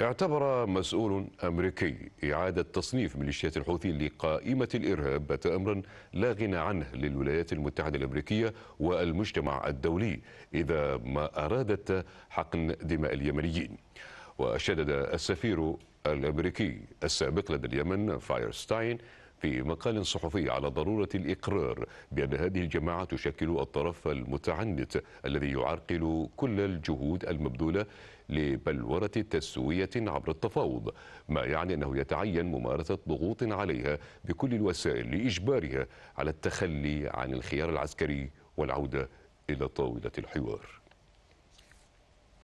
اعتبر مسؤول أمريكي إعادة تصنيف ميليشيات الحوثي لقائمة الإرهاب بات أمرا لا غنى عنه للولايات المتحدة الأمريكية والمجتمع الدولي إذا ما أرادت حقن دماء اليمنيين وشدد السفير الأمريكي السابق لدى اليمن فايرستاين في مقال صحفي على ضرورة الإقرار بأن هذه الجماعة تشكل الطرف المتعنت الذي يعرقل كل الجهود المبذولة لبلورة تسوية عبر التفاوض ما يعني أنه يتعين ممارسة ضغوط عليها بكل الوسائل لإجبارها على التخلي عن الخيار العسكري والعودة إلى طاولة الحوار